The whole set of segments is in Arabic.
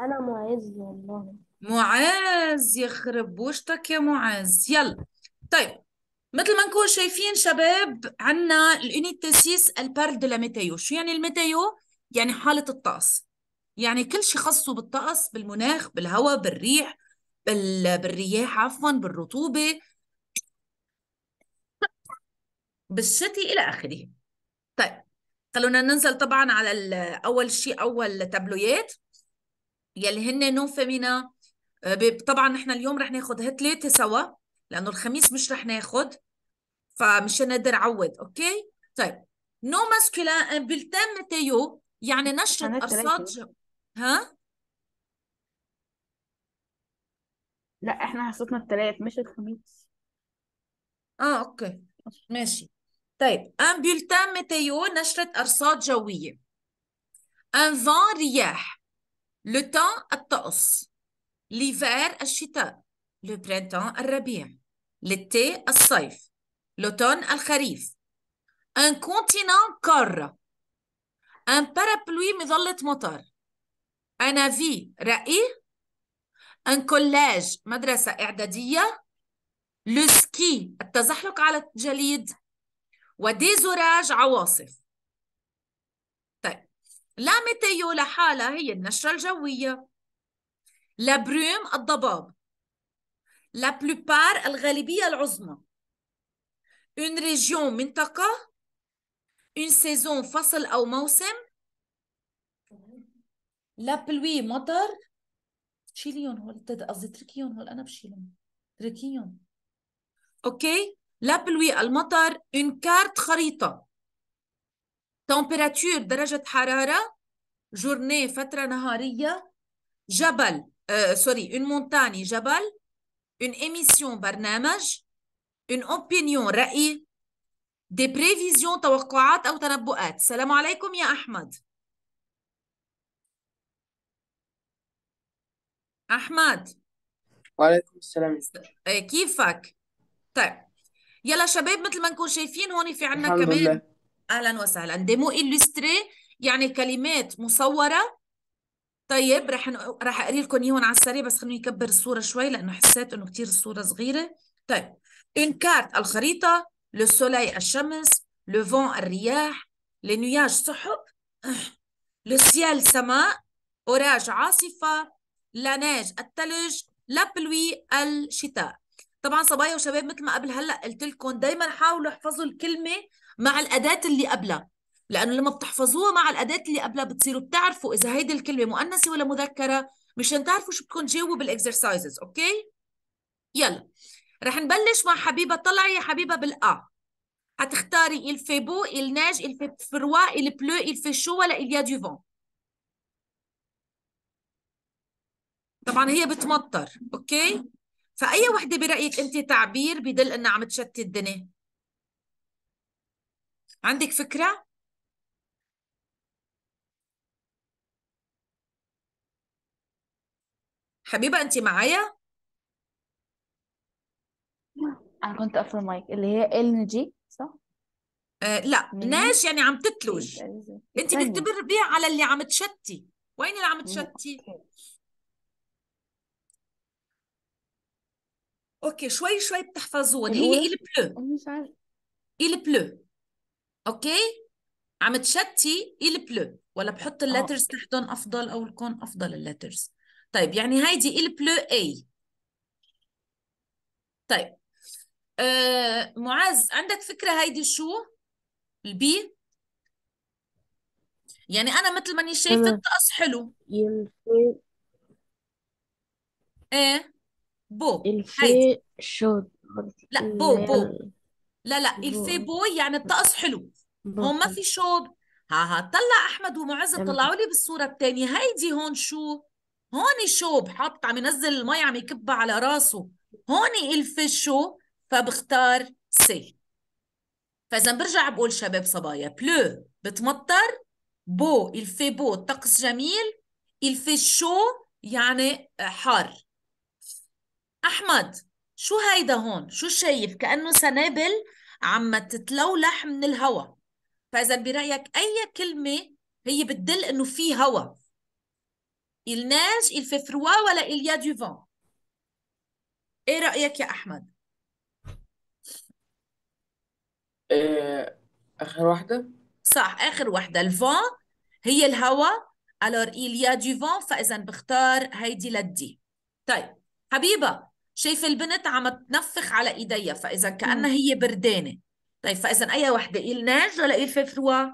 انا معز والله معز يخرب وشتك يا معز يلا طيب مثل ما نكون شايفين شباب عنا الانيت تسيس البارل دو لا شو يعني الميتيو يعني حاله الطقس يعني كل شيء خصه بالطقس بالمناخ بالهواء بالريح بال... بالرياح عفوا بالرطوبه بالشتي الى اخره طيب خلونا ننزل طبعا على اول شيء اول تابلويات يلي هن نون فيمينا آه، طبعا نحن اليوم رح ناخذ هالثلاثه سوا لانه الخميس مش رح ناخذ فمش نقدر نعوض اوكي طيب نو ماسكولان بلتان تيو يعني نشط ارصاد ها لا احنا حصتنا الثلاث مش الخميس اه اوكي ماشي طيب ان بولتان ميتيو نشرة أرصاد جوية ان فان رياح Le temps الطقس l'hiver الشتاء le printemps الربيع l'été الصيف l'automne الخريف un continent قارة un parapluie مظلة مطر un avis رأي un collège مدرسة إعدادية le ski التزحلق على الجليد وديزوراج عواصف لا ميتيو لحالها هي النشرة الجوية لا بروم الضباب لا بلوبار الغالبية العظمى اون ريجيون منطقة اون سيزون فصل أو موسم لا بلوي مطر شيليهم هول قصدي تركيون هول أنا بشيلهم تركيون أوكي لا بلوي المطر اون كارت خريطة تمبراتور درجة حرارة جورني فترة نهارية جبل سوري اون مونتاني جبل اون ايميسيون برنامج اون اوبينيون رأي دي بريفيزيون توقعات أو تنبؤات السلام عليكم يا أحمد أحمد وعليكم السلام آه، كيفك؟ طيب يلا شباب مثل ما نكون شايفين هون في عنا كمان لله. اهلا وسهلا ديمو الستري يعني كلمات مصوره طيب رح رح اقري لكم اياهم على السريع بس خلوني اكبر الصوره شوي لانه حسيت انه كثير الصوره صغيره طيب ان كارت الخريطه لو سولاي الشمس لو فون الرياح لي نياج سحب لو سيال سماء اوراج عاصفه لا نيج الثلج لا بلوي الشتاء طبعا صبايا وشباب مثل ما قبل هلا قلت لكم دائما حاولوا احفظوا الكلمه مع الأداة اللي قبلها لأنه لما بتحفظوها مع الأداة اللي قبلها بتصيروا بتعرفوا إذا هيدي الكلمة مؤنثة ولا مذكرة مشان تعرفوا شو بدكم تجاوبوا بالإكسرسايزز أوكي؟ يلا رح نبلش مع حبيبة طلعي يا حبيبة بالأ حتختاري il fait beau, il neige, il fait froid, il pleut, il fait chaud ولا il y a du vent طبعا هي بتمطر اوكي فأي وحدة برأيك أنت تعبير بدل أنها عم تشتي الدنيا عندك فكرة؟ حبيبة أنت معايا؟ انا كنت قافله المايك اللي هي ال جي صح آه لا ناش ناج يعني عم تتلج أنت بتدبر بيها على اللي عم تشتي وين اللي عم تشتي؟ اوكي شوي شوي بتحفظون هي إل بلو مش عارفه إل بلو اوكي عم تشتي ايل بلو ولا بحط اللترز آه. تحتهم افضل او الكون افضل اللترز طيب يعني هيدي ايل بلو اي طيب آه معاذ عندك فكره هيدي شو البي يعني انا مثل ماني شايفه آه. الطقس حلو ايه بو الفي شو لا بو بو لا لا الفي بو يعني الطقس حلو هون ما في شوب ها ها طلع احمد ومعز طلعوا لي بالصوره الثانيه هيدي هون شو هون شوب حط عم ينزل المي عم يكبها على راسه هون الفشو فبختار سي فاذا برجع بقول شباب صبايا بلو بتمطر بو الفي بو طقس جميل الفي شو يعني حار احمد شو هيدا هون شو شايف كانه سنابل عم تتلولح من الهواء فاذا برايك اي كلمه هي بتدل انه في هوا il neige il fait froid ولا il y a du vent ايه رايك يا احمد إيه، اخر واحده صح اخر واحده الفون هي الهوا الور il y a du vent فاذا بختار هيدي لدي طيب حبيبه شايفه البنت عم تنفخ على ايديها فاذا كانها هي بردانه طيب فاذا اي وحده الناج ولا الفيفروا؟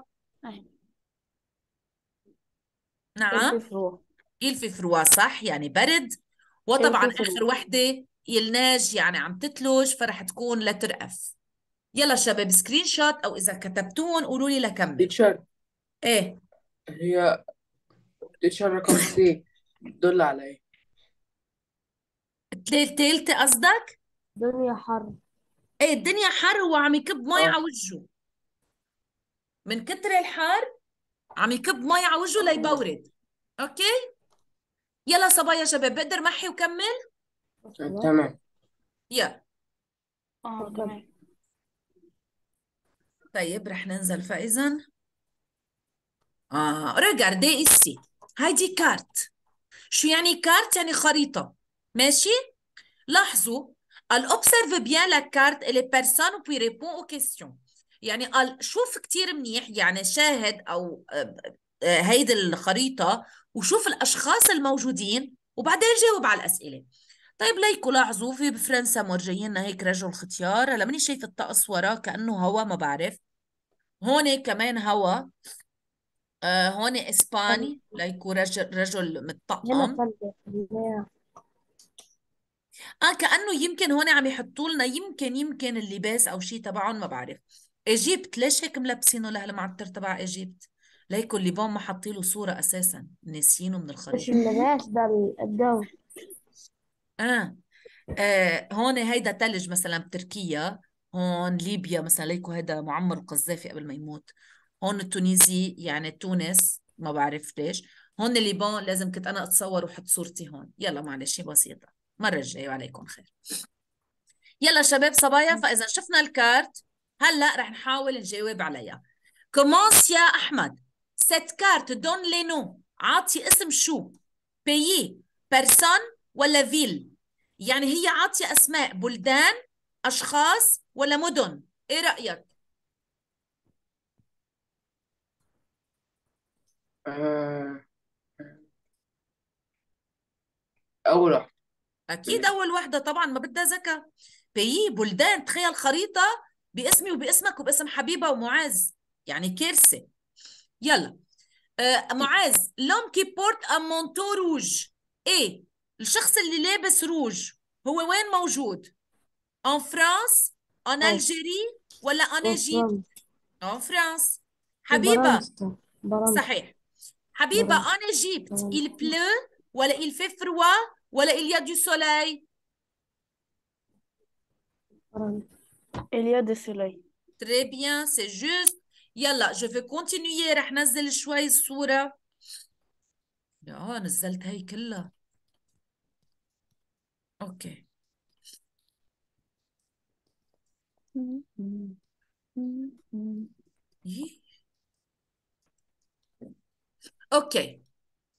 نعم الففروا الفيفروا صح يعني برد وطبعا اخر وحده الناج يعني عم تتلج فرح تكون لترقف يلا شباب سكرين شوت او اذا كتبتون قولوا لي لكمل تيتشر ايه هي تيتشر رقم سي دل على ايه؟ الثالثة قصدك؟ دنيا حر ايه الدنيا حر وعم يكب مي آه. على وجهه من كتر الحر عم يكب مي على وجهه ليبورد اوكي يلا صبايا شباب بقدر محي وكمل تمام يلا اه تمام طيب رح ننزل فاذا اه ريغاردي اسي هيدي كارت شو يعني كارت يعني خريطه ماشي لاحظوا قال اوبسيرف بيان لا كارت لي بيرسون personnes ريبون او كيستيون يعني قال شوف كثير منيح يعني شاهد أو آه، هيدي الخريطة وشوف الأشخاص الموجودين وبعدين جاوب على الأسئلة طيب ليكو لاحظوا في بفرنسا مرجينا هيك رجل ختيار هلا ماني شايف الطقس وراه كأنه هوا ما بعرف هون كمان هوا آه هون اسباني طيب. ليكو رجل رجل متطقم اه كانه يمكن هون عم يحطوا لنا يمكن يمكن اللباس او شيء تبعهم ما بعرف ايجيبت ليش هيك ملبسينه لهالمعتر تبع ايجيبت ليكو الليبون ما حاطين له صوره اساسا ناسيينه من الخريطه مش اللباس ده الجو اه, آه هون هيدا ثلج مثلا بتركيا هون ليبيا مثلا ليكو هيدا معمر القذافي قبل ما يموت هون التونسي يعني تونس ما بعرف ليش هون اللي بون لازم كنت انا اتصور وحط صورتي هون يلا معلش بسيطه مرة الجاية وعليكم خير يلا شباب صبايا فإذا شفنا الكارت هلا رح نحاول نجاوب عليها كومونس يا أحمد سيت كارت دون لي نو عاطي اسم شو بيي بيرسون ولا فيل يعني هي عاطية أسماء بلدان أشخاص ولا مدن إيه رأيك؟ آه. أول واحد اكيد اول وحده طبعا ما بدها زكاه بيي بلدان تخيل خريطه باسمي وباسمك وباسم حبيبه ومعاز يعني كارثه يلا آه معاز لوم كي بورت ان مونتو روج ايه الشخص اللي لابس روج هو وين موجود ان فرانس ان الجيري ولا ان ايجيبت ان فرانس حبيبه صحيح حبيبه ان ايجيبت il pleut ولا il fait froid Voilà, il y a du soleil. Euh, il y a du soleil. Très bien, c'est juste. يلا je vais continuer رح نزل شوي الصورة. اه نزلت هي كلها. اوكي. اوكي.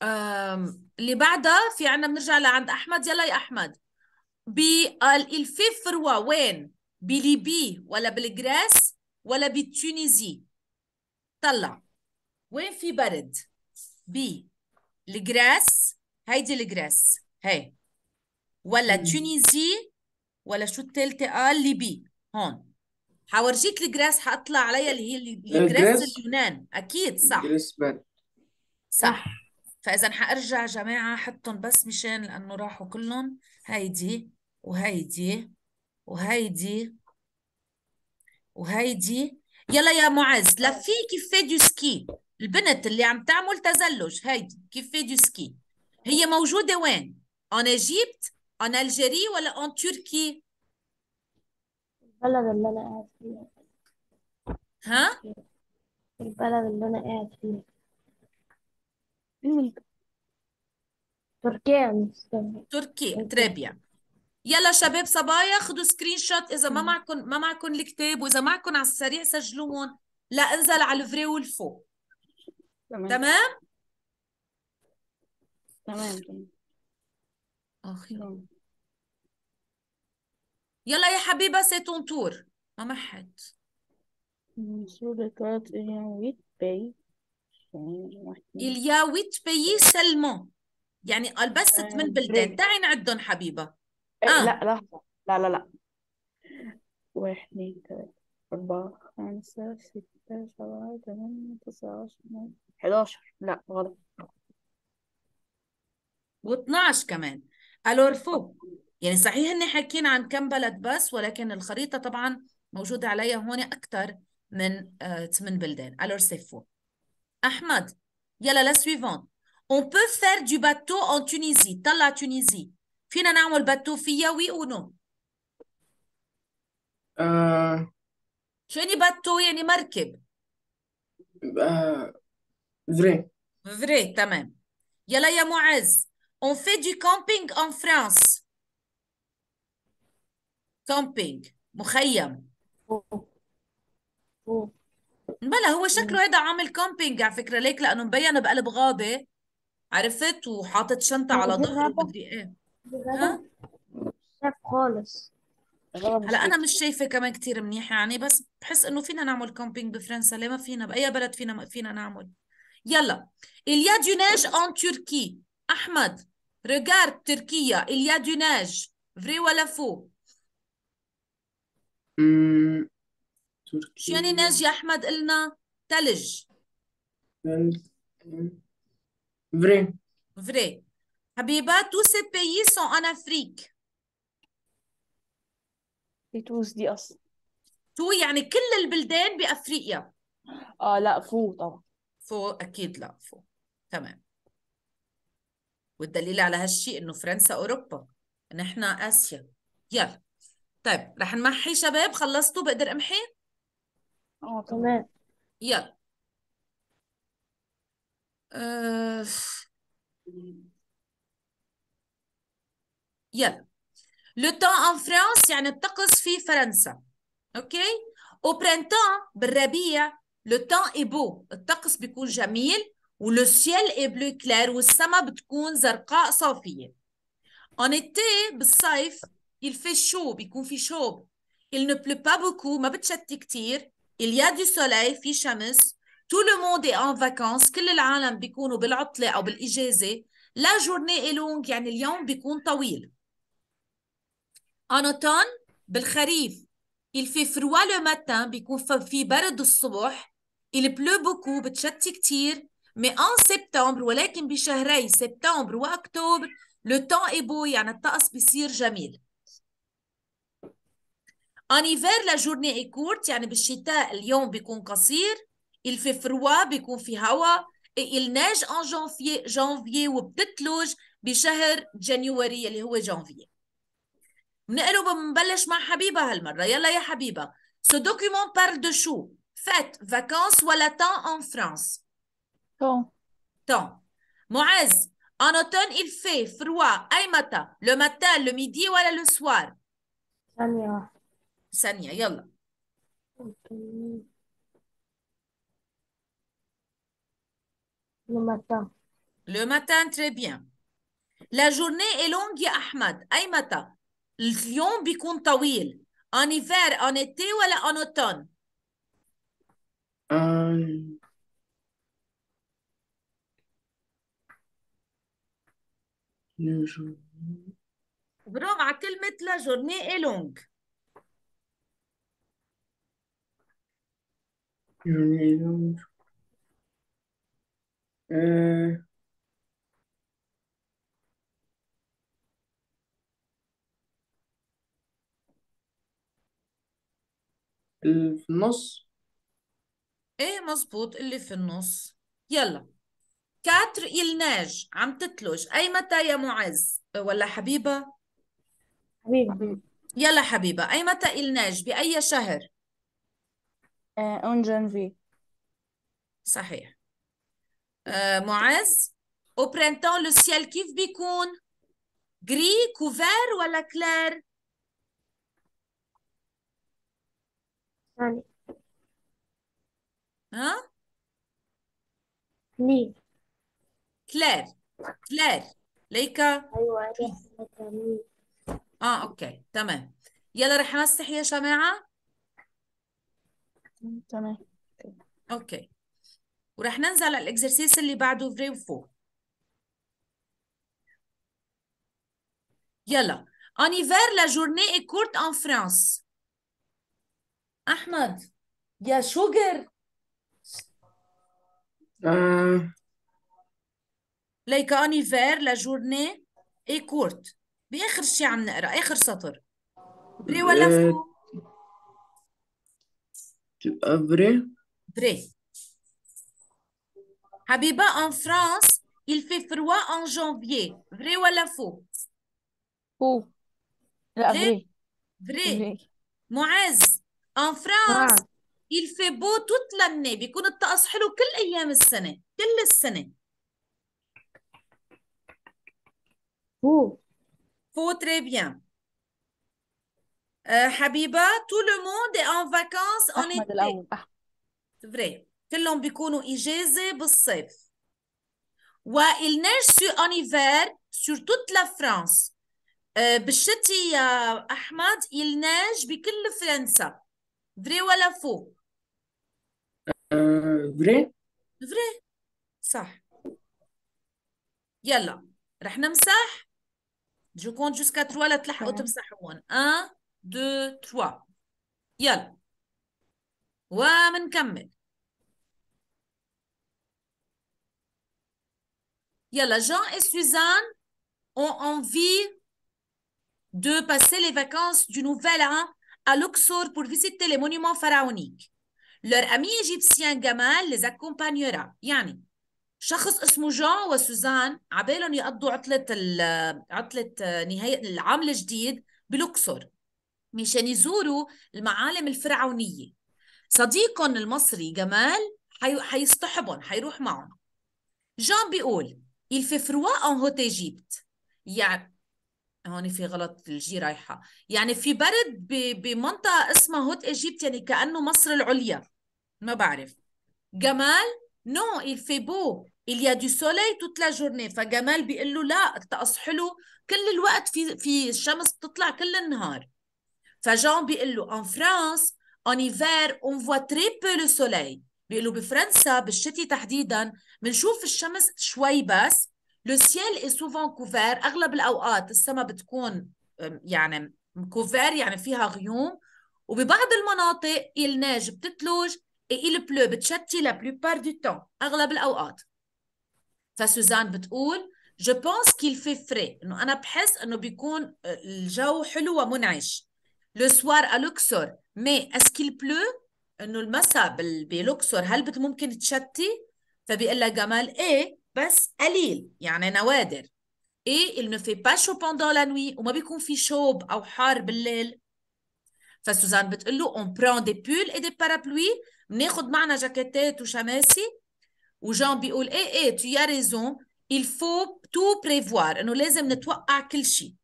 أم. اللي بعدها في عنا بنرجع لعند احمد يلا يا احمد بالفي وين بليبي ولا بالجراس ولا بالتونيزي طلع وين في برد بي الجراس هيدي الجراس هي ولا تونيزي ولا شو الثالثه قال آه، ليبي هون حورجيك الجراس حاطلع عليها اللي هي الجراس اليونان اكيد صح الجراس برد صح فاذا حارجع جماعه حطهم بس مشان لانه راحوا كلهم هيدي وهيدي وهيدي وهيدي يلا يا معز لفي كيف فيديو سكي البنت اللي عم تعمل تزلج هيدي كيف فيديو سكي هي موجوده وين ان ايجيبت ان الجيري ولا ان تركي البلد اللي انا قاعد فيها ها البلد اللي انا قاعد فيها تركيا تركي تركيا ترابيا يلا شباب صبايا خدوا سكرين شوت اذا ما معكم ما معكم الكتاب واذا معكم على السريع سجلوهم لا انزل على الفري والفوق تمام تمام تمام اخي يلا يا حبيبه سي تور ما محد سوري كات ايام ويت باي Il y a huit pays seulement. يعني البست آه، من بلدان تعي نعدهم حبيبة. آه،, آه. لا لحظة لا لا لا. واحد اثنين ثلاثة أربعة خمسة ستة سبعة ثمانية تسعة عشرة 11 لا غلط. و12 كمان. الور فو يعني صحيح هن حاكيين عن كم بلد بس ولكن الخريطة طبعا موجودة عليها هون أكثر من 8 آه، بلدان. الور سيفو. Ahmad, il y a la suivante. On peut faire du bateau en Tunisie. la Tunisie. Finalement le bateau fia oui ou non? je euh, bateau? un bateau un markeb. vrai. vrai, y a la معز. On fait du camping en France. Camping. مخيم. Oh. Oh. بلا هو شكله هيدا عامل كامبينج على فكره ليك لانه مبين بقلب غابه عرفت وحاطط شنطه على ظهره بدري ايه ها شاف خالص هلا انا مش شايفه كمان كثير منيح يعني بس بحس انه فينا نعمل كامبينج بفرنسا ليه ما فينا باي بلد فينا فينا نعمل يلا اليا دو ناج اون تركي احمد ريغارد تركيا اليا دو ناج فري ولا فو تركي شو يعني ناجي يا احمد قلنا ثلج فري فري حبيبه تو سي بيي سون ان افريك تونس دي اصلا تو يعني كل البلدان بافريقيا اه لا فو طبعا فو اكيد لا فو تمام والدليل على هالشيء انه فرنسا اوروبا نحن اسيا يلا طيب رح نمحي شباب خلصتوا بقدر امحي؟ اه تمام يلا آه، يلا لو تان ان فرانس يعني الطقس في فرنسا اوكي او برينتان بالربيع لو تان اي بو الطقس بيكون جميل ولو سيل اي بلو كلير والسما بتكون زرقاء صافيه ان ايتي بالصيف il fait chaud بيكون في شوب il ne pleut pas beaucoup ما بتشتي كتير il y a du soleil في شمس tout le monde est en vacances كل العالم بيكونوا بالعطلة أو بالإجازة la journée est longue يعني اليوم بيكون طويل en automne بالخريف il fait froid le matin بيكون في برد الصبح il pleut beaucoup بتشتي كتير mais en septembre ولكن بشهري سبتمبر وأكتوبر le temps est beau يعني الطقس بيصير جميل En hiver, la journée est courte, Il fait froid, بيكون في Et il neige en janvier, janvier ou بشهر loge اللي janvier. Ce document parle de chou. faites vacances ou temps en France. Temps. Temps. Moaz, en automne, il fait froid. le matin, le midi ou le soir. Le matin. Le matin. très bien. La journée est longue, Ahmad. Aïe matin. L'yon En hiver, en été ou en automne? Euh, le jour. la journée est longue. É... إيه، اللي في النص ايه مظبوط اللي في النص يلا كاتر الناج عم تتلج اي متى يا معز ولا حبيبه حبيبي يلا حبيبه اي متى الناج باي شهر آه، اون جانفي صحيح آه معاذ او برينتون لو سيال كيف بيكون جري كوفير ولا كلير ها ني كلير كلير ليكا ايوه اه اوكي تمام يلا رح نمسح يا جماعه تمام اوكي وراح ننزل على الاكسرسيس اللي بعده 3 و 4 يلا انيفير لا جورني كورت ان فرانس احمد يا شوجر آه. ليك انيفير لا جورني اي كورت باخر شيء عم نقرا اخر سطر بري ولا آه. فو vrai. Vrai. Habiba, en France, il fait froid en janvier. Vrai ou la faux? Faux. vrai. Vrai. Moaz, en France, ah. il fait beau toute l'année. بيكون الطقس حلو كل أيام السنة. كل السنة. Faux. Faux, très bien. حبيبه تو لو موند اون فاكونس اون احمد الاول فري كلهم بيكونوا اجازه بالصيف و وإل نرسو اون ايفير سور توت لا فرانس آه بالشتي يا احمد il neige بكل فرنسا فري ولا فو فري فري صح يلا رح نمسح جو كونت جوسكا تروا لا 3 لتلحقوا هون 1 2, Yal. يلا ومنكمل Yalla, Jean et Suzanne ont envie de passer les vacances du Nouvel An à Luxor pour visiter les monuments pharaoniques. Leur ami égyptien Gamal les accompagnera. يعني شخص اسمه جون وسوزان عبالهم يقضوا عطلة عطلة نهاية العام الجديد مشان يزوروا المعالم الفرعونية صديقهم المصري جمال حيصطحبهم حيروح معهم جان بيقول il fait froid en haute Égypte يعني هون في غلط الجي رايحة يعني في برد بمنطقة اسمها هوت إيجيبت يعني كأنه مصر العليا ما بعرف جمال نو il fait beau il y a du soleil toute la journée فجمال بيقول له لا التقص حلو كل الوقت في في الشمس بتطلع كل النهار فجون بيقول له ان فرانس en hiver on voit très peu le soleil بيقولوا بفرنسا بالشتي تحديدا بنشوف الشمس شوي بس لو سيل اي سوفون كوفير اغلب الاوقات السما بتكون يعني كوفير يعني فيها غيوم وببعض المناطق الناج بتتلج ايل بلو بتشتي لا بلوبار دو تون اغلب الاوقات فسوزان بتقول جو بونس كيل في فري انه انا بحس انه بيكون أه، الجو حلو ومنعش لو سوار ا لوكسور مي اسكيل بلو انه المساء بلوكسور هل ممكن تشتي فبيقول لها جمال ايه بس قليل يعني نوادر ايه il ne fait pas chaud pendant la nuit وما بيكون في شوب او حار بالليل فسوزان بتقول له on prend des pulls et des parapluies بناخذ معنا جاكيتات وشماسي وجان بيقول ايه ايه tu as raison il faut tout prévoir انه لازم نتوقع كل شيء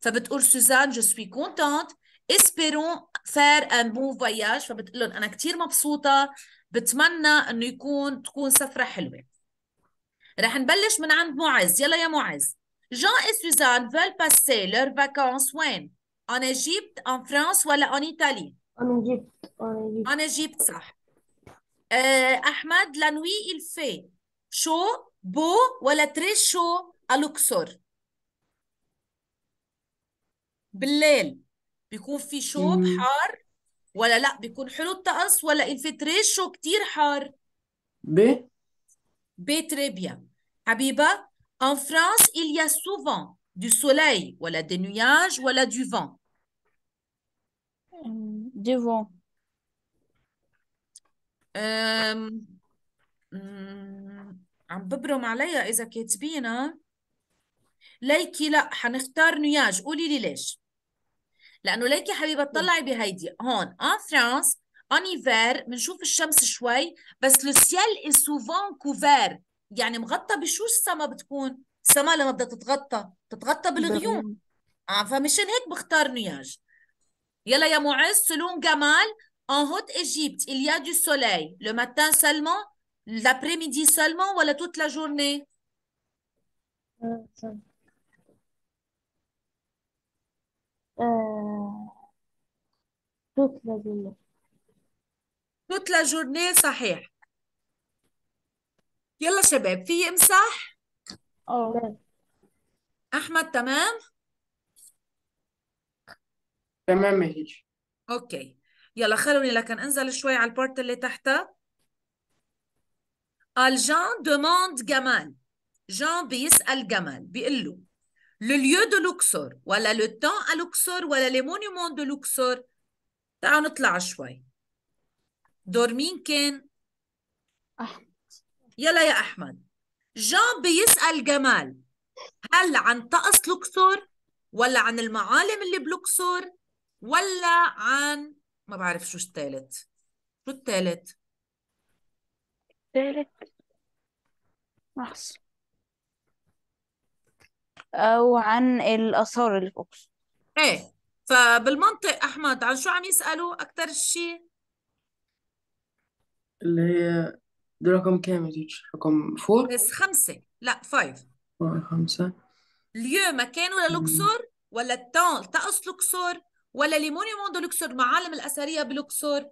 فبتقول سوزان je suis contente اسبيرون فير ان بون فواياج فبتقول لهم انا كثير مبسوطه بتمنى انه يكون تكون سفره حلوه رح نبلش من عند معز يلا يا معز جان اي سوزان فيل باسي لور فاكونس وين ان ايجيبت ان فرانس ولا ان ايطالي ان ايجيبت ان ايجيبت صح احمد لانوي الفي شو بو ولا تري شو الوكسور بالليل بيكون في شوب حار ولا لا بيكون حلو الطقس ولا انفتريشو كتير حار ب بي تريبيا حبيبة ان فرانس il y a souvent du soleil ولا des nuages ولا du vent euh, du vent أم... Euh, hmm, عم ببرم عليها إذا كاتبينها ليكي لا حنختار نياج قولي لي ليش لانه ليكي حبيبه اطلعي بهيدي هون ان فرانس انيفير بنشوف الشمس شوي بس لو سيال اي سوفون كوفير يعني مغطى بشو السما بتكون السما لما بدها تتغطى بتتغطى بالغيوم اه فمشان هيك بختار يلا يا selon جمال En Haute-Égypte, il y a du soleil. Le matin seulement, l'après-midi seulement toute la journée? توت لا جورني توت لا جورني صحيح. يلا شباب في امسح؟ اه احمد تمام؟ تمام يا اوكي يلا خلوني لكن انزل شوي على البارت اللي تحتها. الجان دوموند جمال. جان بيسأل جمال بيقول له لو دو de ولا لو تان à ولا لي مونيومون دو لوكسور تعالوا نطلع شوي دور مين كان؟ أحمد يلا يا أحمد جان بيسأل جمال هل عن طقس الأقصر ولا عن المعالم اللي بالأقصر ولا عن ما بعرف شو الثالث شو الثالث؟ الثالث لحظة أو عن الآثار اللي في أقصر إيه فبالمنطق احمد عن شو عم يسالوا اكثر شيء اللي هي دي رقم كام يا رقم فور بس خمسة لا فايف خمسة ليو مكان ولا لوكسور ولا التون طقس لوكسور ولا ليموني موندو لوكسور معالم الاثريه بلوكسور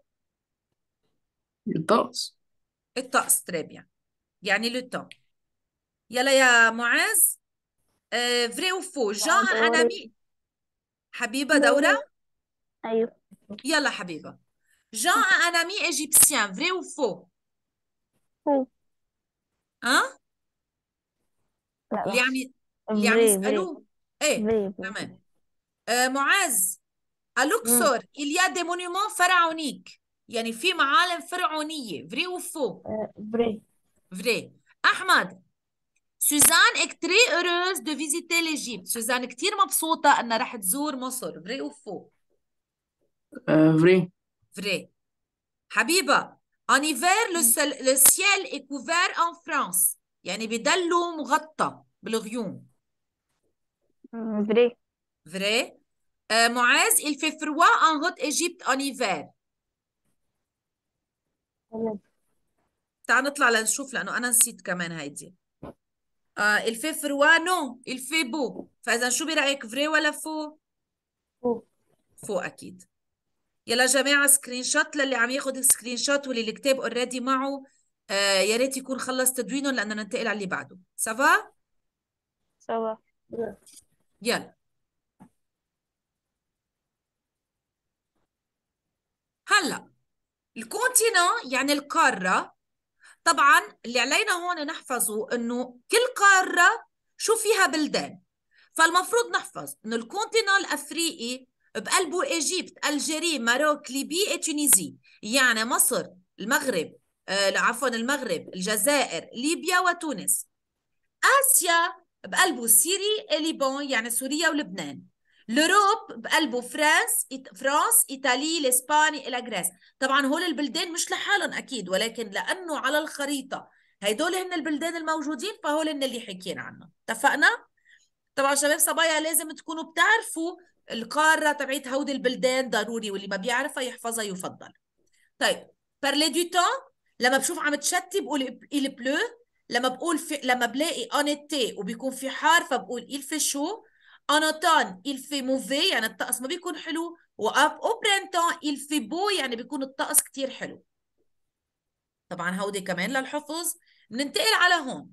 الطقس الطقس تريبيا يعني لو تون يلا يا معاذ فري آه، وفو جان انا مين؟ حبيبة دورة ايوه يلا حبيبة جان ان امي ايجيبسيان فري او فو فو ها لا يعني عم ي... اللي عم يسألوه ايه تمام آه معاذ à Luxor, il y a des monuments pharaoniques. يعني في معالم فرعونية. فري ou فو فري فري أحمد Suzanne est très heureuse de visiter l'Egypte. Suzanne est très heureuse de visiter l'Égypte. Vrai ou faux? Vrai. Vrai. Habiba, en hiver, mm. le ciel est couvert en France. il y a des l'eau couverte dans les rues. Vrai. Vrai. Moaz, il fait froid en haute à en hiver. Vrai. Allons-y pour voir parce que j'ai oublié ceci aussi. آه الفي فروا نو الفي بو فاذا شو برايك فري ولا فو فو فو اكيد يلا جماعه سكرين شوت للي عم ياخذ سكرين شوت واللي الكتاب اوريدي معه آه يا ريت يكون خلص تدوينه لانه ننتقل على اللي بعده سافا سافا يلا هلا الكونتينان يعني القاره طبعا اللي علينا هون نحفظه انه كل قاره شو فيها بلدان فالمفروض نحفظ انه الكونتينال الافريقي بقلبه ايجيبت الجيري ماروك ليبي تونيزي يعني مصر المغرب آه عفوا المغرب الجزائر ليبيا وتونس اسيا بقلبه سيري ليبون يعني سوريا ولبنان لوروب بقلبه فرنس فرانس ايطالي الاسباني الى جريس طبعا هول البلدان مش لحالهم اكيد ولكن لانه على الخريطه هيدول هن البلدان الموجودين فهول هن اللي حكينا عنهم اتفقنا طبعا شباب صبايا لازم تكونوا بتعرفوا القاره تبعت هودي البلدان ضروري واللي ما بيعرفها يحفظها يفضل طيب بارلي دو تون لما بشوف عم تشتي بقول ايل بلو لما بقول في... لما بلاقي اونيتي وبيكون في حار فبقول ايل في شو En automne, il fait mauvais يعني الطقس ما بيكون حلو و au printemps, il fait beau يعني بيكون الطقس كتير حلو طبعا هودي كمان للحفظ بننتقل على هون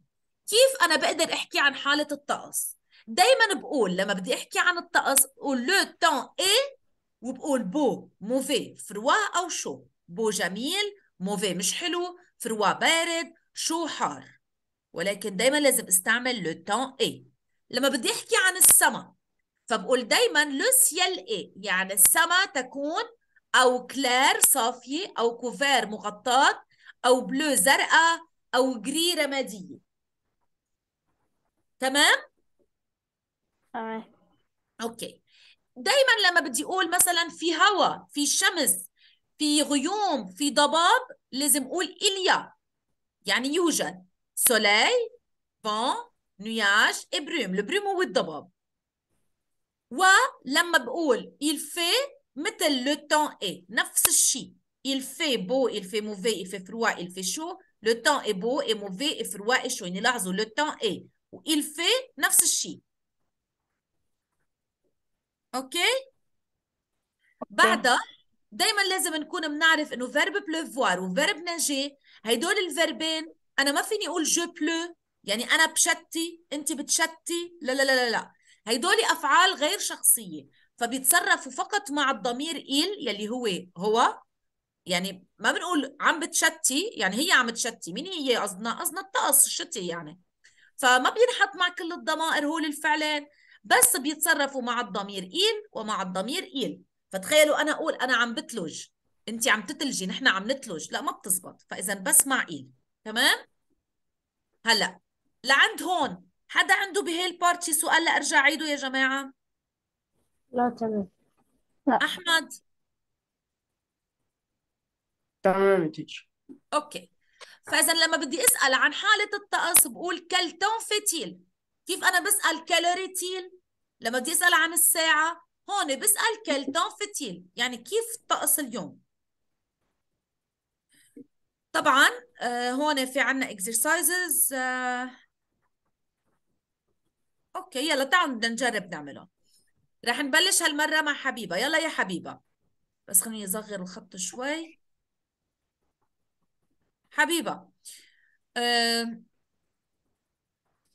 كيف انا بقدر احكي عن حاله الطقس دايما بقول لما بدي احكي عن الطقس بقول لو تون اي وبقول بو موفي فروا او شو بو جميل موفي مش حلو فروا بارد شو حار ولكن دايما لازم استعمل لو تون اي لما بدي احكي عن السما فبقول دايما لو سيال اي يعني السما تكون او كلير صافيه او كوفير مغطاه او بلو زرقاء او جري رماديه تمام تمام اوكي دايما لما بدي اقول مثلا في هواء في شمس في غيوم في ضباب لازم اقول إليا يعني يوجد سولاي فون نياج et brume هو الضباب ولما بقول il fait مثل le temps est نفس الشيء il fait beau il fait mauvais il fait froid il fait chaud le temps est beau et mauvais et froid et chaud نلاحظوا le temps est il fait نفس الشيء اوكي بعدها دايما لازم نكون بنعرف انه فيرب بلوفوار وفيرب نجي هدول الفيربين انا ما فيني اقول جو بلو يعني انا بشتي انت بتشتي لا لا لا لا هيدول افعال غير شخصيه فبيتصرفوا فقط مع الضمير إيل يلي هو هو يعني ما بنقول عم بتشتي يعني هي عم تشتي مين هي قصدنا قصدنا الطقس الشتي يعني فما بينحط مع كل الضمائر هول الفعلين بس بيتصرفوا مع الضمير إيل ومع الضمير إيل فتخيلوا أنا أقول أنا عم بتلج أنت عم تتلجي نحن عم نتلج لا ما بتزبط فإذا بس مع إيل تمام هلأ لعند هون حدا عنده بهيل البارت شي سؤال لارجع عيده يا جماعه لا تمام لا. احمد تمام تيجي اوكي فاذا لما بدي اسال عن حاله الطقس بقول فيتيل كيف انا بسال كالوريتيل لما بدي اسال عن الساعه هون بسال فيتيل يعني كيف طقس اليوم طبعا آه، هون في عنا اكسرسايزز آه، اوكي يلا تعالوا بدنا نجرب نعمله رح نبلش هالمره مع حبيبه يلا يا حبيبه بس خليني اصغر الخط شوي حبيبه أه...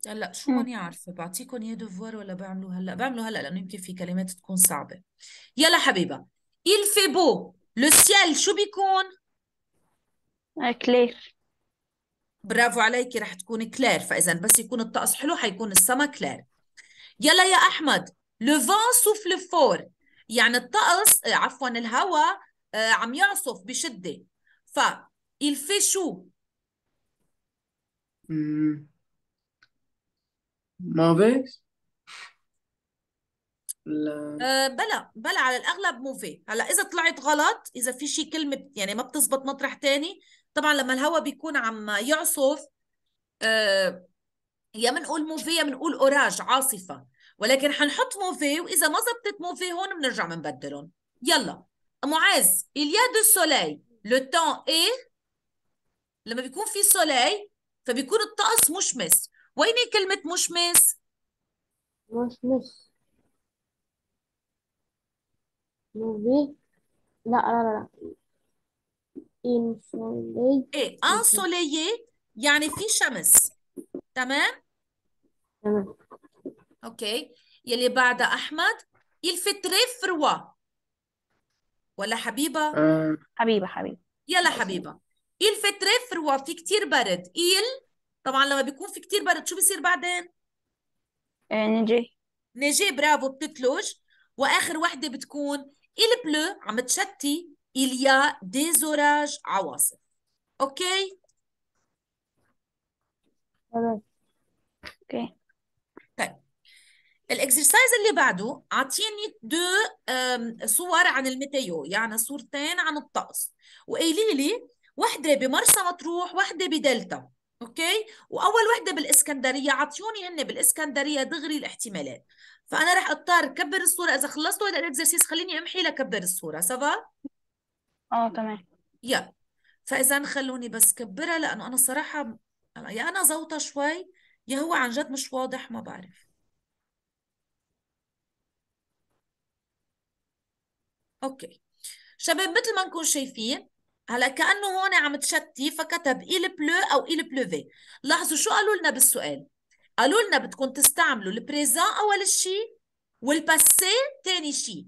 هلا شو ماني عارفه بعطيكم اياه دفوار ولا بعملوا هلا بعملوا هلا لانه يمكن في كلمات تكون صعبه يلا حبيبه il fait beau le ciel شو بيكون كلير آه، برافو عليكي رح تكون كلير فاذا بس يكون الطقس حلو حيكون السما كلير يلا يا احمد لو فان سوفل فور يعني الطقس آه، عفوا الهواء آه، عم يعصف بشده ف il fait chaud مافي لا آه، بلا بلا على الاغلب موفي هلا اذا طلعت غلط اذا في شيء كلمه يعني ما بتزبط مطرح تاني طبعا لما الهواء بيكون عم يعصف أه يا بنقول موفي يا بنقول اوراج عاصفه ولكن حنحط موفي واذا ما زبطت موفي هون بنرجع بنبدلهم يلا معاذ il y a du soleil le temps لما بيكون في سولاي فبيكون الطقس مشمس وين كلمة مشمس؟ مشمس موفي لا لا لا انسولي ايه انسوليي يعني في شمس تمام اوكي يلي بعد احمد il fait très froid ولا حبيبه آه. حبيبه حبيبه يلا حبيبه il fait très froid في كتير برد il طبعا لما بيكون في كتير برد شو بيصير بعدين آه، نجي نجي برافو بتتلج واخر وحده بتكون il بلو عم تشتي il y a des orages عواصف اوكي تمام اوكي الاكسرسايز اللي بعده عاطيني دو صور عن الميتيو يعني صورتين عن الطقس وقايلي لي وحده بمرسى مطروح وحده بدلتا اوكي واول وحده بالاسكندريه عطيوني هن بالاسكندريه دغري الاحتمالات فانا رح اضطر كبر الصوره اذا خلصتوا هذا الاكسرسايز خليني امحي لكبر الصوره سافا اه تمام يلا فاذا خلوني بس كبرها لانه انا صراحه يا يعني انا زوطه شوي يا هو عن جد مش واضح ما بعرف اوكي شباب مثل ما نكون شايفين هلا كانه هون عم تشتي فكتب il إيه بلو او il إيه pleuvait لاحظوا شو قالوا لنا بالسؤال قالوا لنا بدكم تستعملوا البريزون اول شيء والباسي ثاني شيء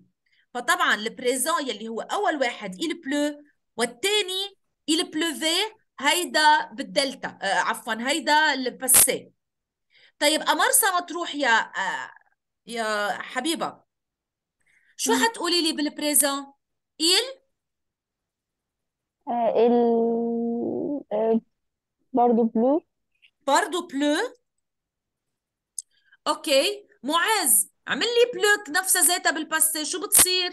فطبعا البريزون يلي هو اول واحد il إيه بلو والثاني il pleuvait هيدا بالدلتا آه عفوا هيدا الباسي طيب مرسى مطروح يا آه يا حبيبه شو حتقولي لي بالبريزون il ال آه،, آه، برضو بلو برضو بلو اوكي معاذ عمل لي بلوك نفسها ذاتها بالباستي شو بتصير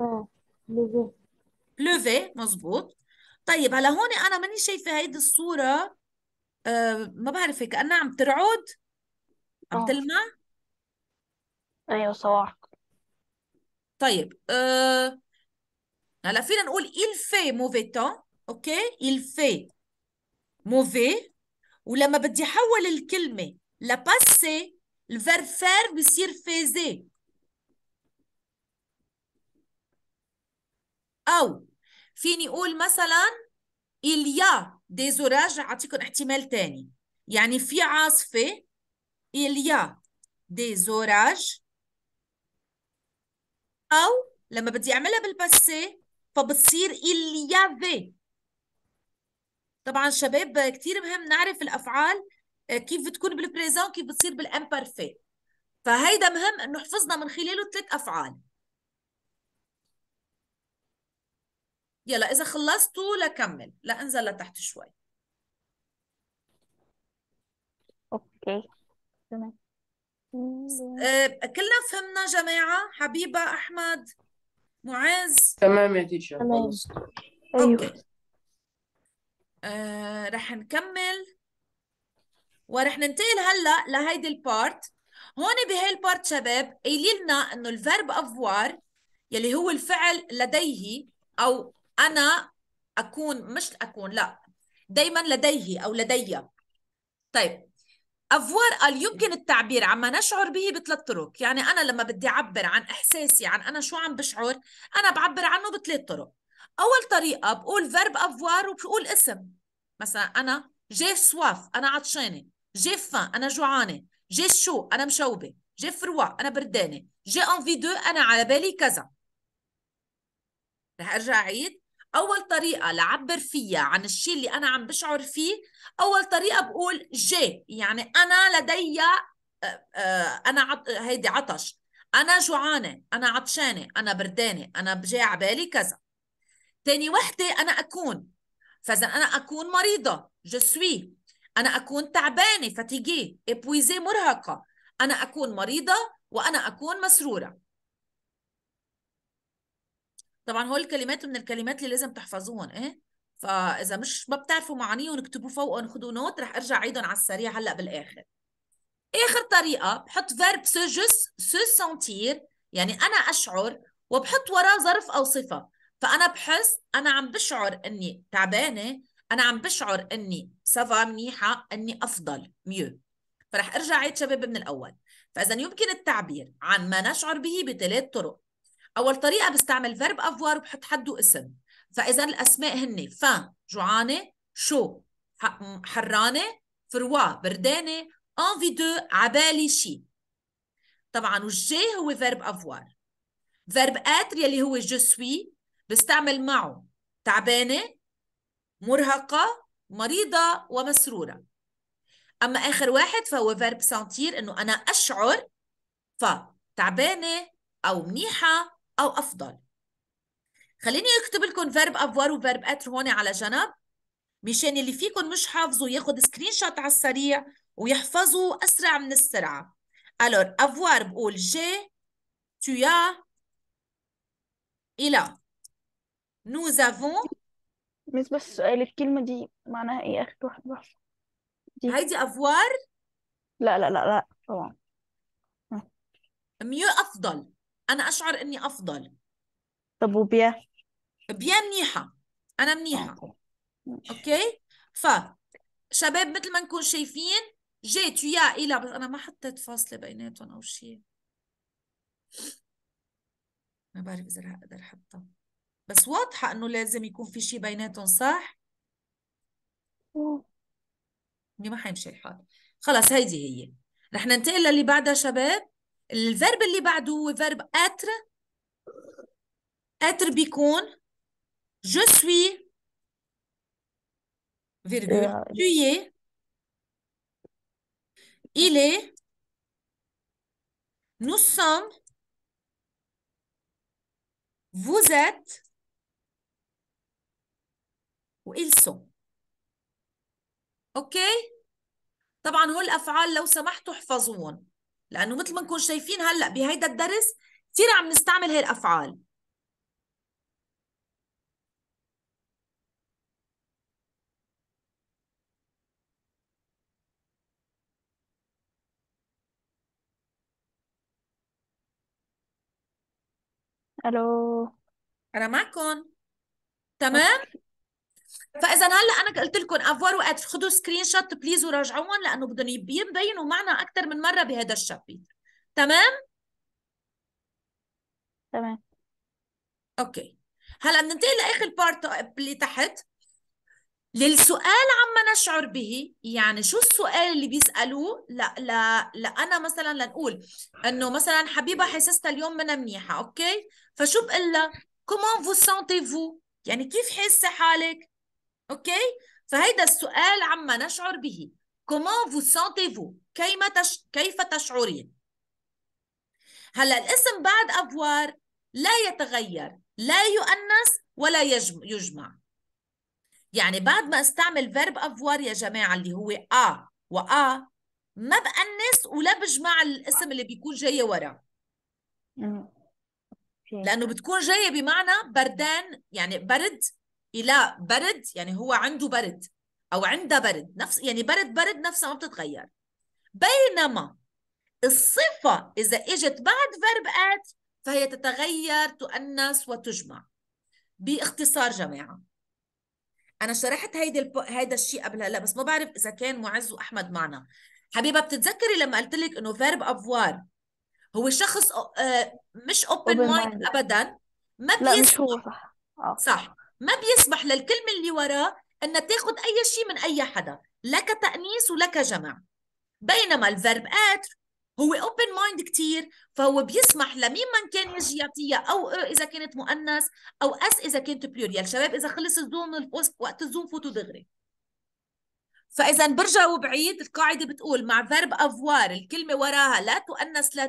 اه بلو بلوفي مزبوط طيب هلا هون انا ماني شايفه هيدي الصوره آه ما بعرف كانها عم ترعد عم اه تلمع ايوه صواعق طيب أه... هلا فينا نقول il fait mauvais temps اوكي il fait mauvais ولما بدي احول الكلمه لباسي الفيرب فير بصير فيزي او فيني اقول مثلا il y a des orages اعطيكم احتمال ثاني يعني في عاصفه il y a des orages او لما بدي اعملها بالباسي فبتصير il y طبعا شباب كثير مهم نعرف الافعال آه، كيف بتكون بالبريزون كيف بتصير بالامبرفي فهيدا مهم انه حفظنا من خلاله ثلاث افعال يلا اذا خلصتوا لكمل لانزل لتحت شوي اوكي تمام آه، كلنا فهمنا جماعة حبيبة أحمد معاذ تمام يا تيشر تمام طيب. أوكي آه، رح نكمل ورح ننتقل هلا لهيدي البارت هون بهي البارت شباب قايلين لنا انه الفيرب افوار يلي هو الفعل لديه او انا اكون مش اكون لا دائما لديه او لدي طيب افوار قال يمكن التعبير عما نشعر به بثلاث طرق يعني انا لما بدي اعبر عن احساسي عن انا شو عم بشعر انا بعبر عنه بثلاث طرق اول طريقه بقول فيرب افوار وبقول اسم مثلا انا جي سواف انا عطشانه جي فان انا جوعانه جي شو انا مشوبه جي فروا انا بردانه جي انفي دو انا على بالي كذا رح ارجع اعيد اول طريقه لعبر فيها عن الشيء اللي انا عم بشعر فيه اول طريقه بقول جي يعني انا لدي آه، آه، انا عط... هيدي عطش انا جوعانه انا عطشانه انا بردانه انا بجي على بالي كذا تاني وحده انا اكون فاذا انا اكون مريضه جو سوي انا اكون تعبانه فتيجي ابويزي مرهقه انا اكون مريضه وانا اكون مسروره طبعا هول الكلمات من الكلمات اللي لازم تحفظوهم ايه فاذا مش ما بتعرفوا معانيهم اكتبوا فوقهم خدوا نوت رح ارجع عيدهم على السريع هلا بالاخر اخر طريقه بحط فيرب سو سو سنتير يعني انا اشعر وبحط وراه ظرف او صفه فانا بحس انا عم بشعر اني تعبانه انا عم بشعر اني سافا منيحه اني افضل ميو فرح ارجع عيد شباب من الاول فاذا يمكن التعبير عن ما نشعر به بثلاث طرق اول طريقه بستعمل فيرب افوار وبحط حده اسم فاذا الاسماء هن ف جوعانه شو حرانه فروا بردانه انفي دو عبالي شي طبعا والجي هو فيرب افوار فيرب اتر يلي هو جو سوي بستعمل معه تعبانه مرهقه مريضه ومسروره اما اخر واحد فهو فيرب سانتير انه انا اشعر فتعبانه او منيحه او افضل خليني اكتب لكم فيرب افوار وفيرب اتر هون على جنب مشان اللي فيكم مش حافظوا ياخذ سكرين شوت على السريع ويحفظوا اسرع من السرعه الور افوار بقول جي tu as الى nous avons بس سؤال الكلمه دي معناها ايه اخر واحد بس دي هيدي افوار لا لا لا لا طبعا ميو افضل انا اشعر اني افضل طب وبيا بيا منيحه انا منيحه اوكي ف شباب مثل ما نكون شايفين جيت ويا الى بس انا ما حطيت فاصله بيناتهم او شيء ما بعرف اذا رح اقدر احطها بس واضحه انه لازم يكون في شيء بيناتهم صح ما حيمشي الحال خلص هيدي هي رح ننتقل للي بعدها شباب الفيرب اللي بعده هو فيرب اتر اتر بيكون جو سوي فيرغول تو es nous sommes vous êtes وils sont اوكي طبعا هول الافعال لو سمحتوا احفظوهم لانه مثل ما نكون شايفين هلا بهيدا الدرس كثير عم نستعمل هي الافعال الو انا معكم تمام فاذا هلا انا قلت لكم افوار وقت خذوا سكرين شوت بليز وراجعوهم لانه بدهم يبينوا معنا اكثر من مره بهذا الشابتر تمام تمام اوكي هلا بننتقل لاخر بارت اللي تحت للسؤال عما نشعر به يعني شو السؤال اللي بيسالوه لا لا لا انا مثلا لنقول انه مثلا حبيبه حاسستها اليوم منها منيحه اوكي فشو بقول لها كومون فو سونتي فو يعني كيف حاسه حالك اوكي فهيدا السؤال عما نشعر به كومون فو سونتيفو كيما تش... كيف تشعرين هلا الاسم بعد افوار لا يتغير لا يؤنث ولا يجم... يجمع يعني بعد ما استعمل فيرب افوار يا جماعه اللي هو ا و ا ما بأنس ولا بجمع الاسم اللي بيكون جاي ورا آه. لأنه بتكون جاية بمعنى بردان يعني برد الى برد يعني هو عنده برد أو عندها برد نفس يعني برد برد نفسها ما بتتغير بينما الصفة إذا إجت بعد فيرب آت فهي تتغير تؤنث وتجمع باختصار جماعة أنا شرحت هيدي الب... هيدا الشيء قبل هلا بس ما بعرف إذا كان معز وأحمد معنا حبيبة بتتذكري لما قلت لك إنه فيرب أفوار هو شخص آه، مش أوبن مايند أبدا ما بيسمع لا مش هو صح آه. صح ما بيسمح للكلمة اللي وراه انها تاخذ اي شيء من اي حدا لا تأنيس ولا كجمع بينما الفيرب اتر هو اوبن مايند كتير فهو بيسمح لمين من كان يجي يعطيها او اذا كانت مؤنث او اس اذا كانت بلوريال شباب اذا خلص الزوم الفوست وقت الزوم فوتوا دغري فاذا برجع وبعيد القاعده بتقول مع فيرب افوار الكلمه وراها لا تؤنث لا